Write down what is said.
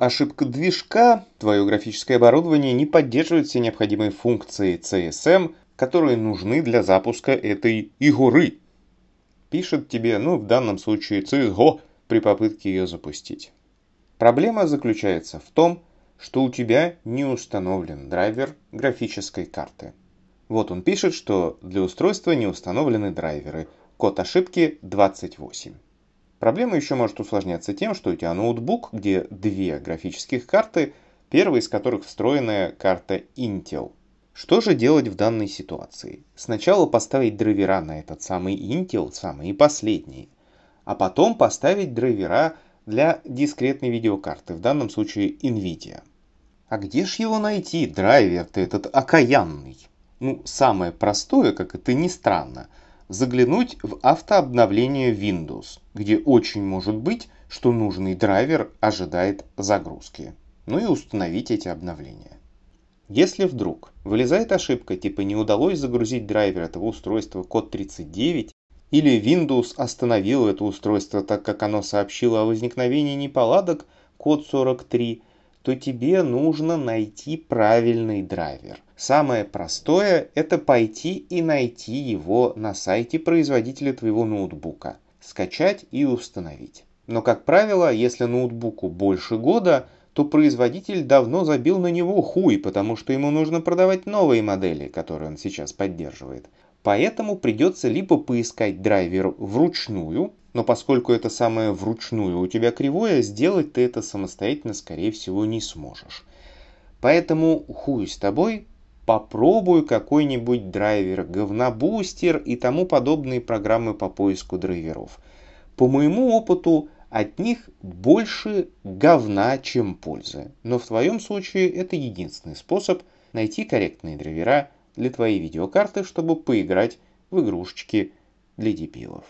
Ошибка движка, твое графическое оборудование не поддерживает все необходимые функции CSM, эм, которые нужны для запуска этой игры. Пишет тебе, ну в данном случае CSGO, при попытке ее запустить. Проблема заключается в том, что у тебя не установлен драйвер графической карты. Вот он пишет, что для устройства не установлены драйверы. Код ошибки 28. Проблема еще может усложняться тем, что у тебя ноутбук, где две графических карты, первая из которых встроенная карта Intel. Что же делать в данной ситуации? Сначала поставить драйвера на этот самый Intel, самые последние, а потом поставить драйвера для дискретной видеокарты, в данном случае NVIDIA. А где ж его найти, драйвер-то этот окаянный? Ну, самое простое, как это ни странно – заглянуть в автообновление Windows, где очень может быть, что нужный драйвер ожидает загрузки, ну и установить эти обновления. Если вдруг вылезает ошибка типа «не удалось загрузить драйвер этого устройства код 39», или Windows остановил это устройство, так как оно сообщило о возникновении неполадок код 43, то тебе нужно найти правильный драйвер. Самое простое – это пойти и найти его на сайте производителя твоего ноутбука, скачать и установить. Но, как правило, если ноутбуку больше года, то производитель давно забил на него хуй, потому что ему нужно продавать новые модели, которые он сейчас поддерживает. Поэтому придется либо поискать драйвер вручную, но поскольку это самое вручную у тебя кривое, сделать ты это самостоятельно, скорее всего, не сможешь. Поэтому хуй с тобой, попробуй какой-нибудь драйвер, говнобустер и тому подобные программы по поиску драйверов. По моему опыту, от них больше говна, чем пользы. Но в твоем случае это единственный способ найти корректные драйвера для твоей видеокарты, чтобы поиграть в игрушечки для дебилов.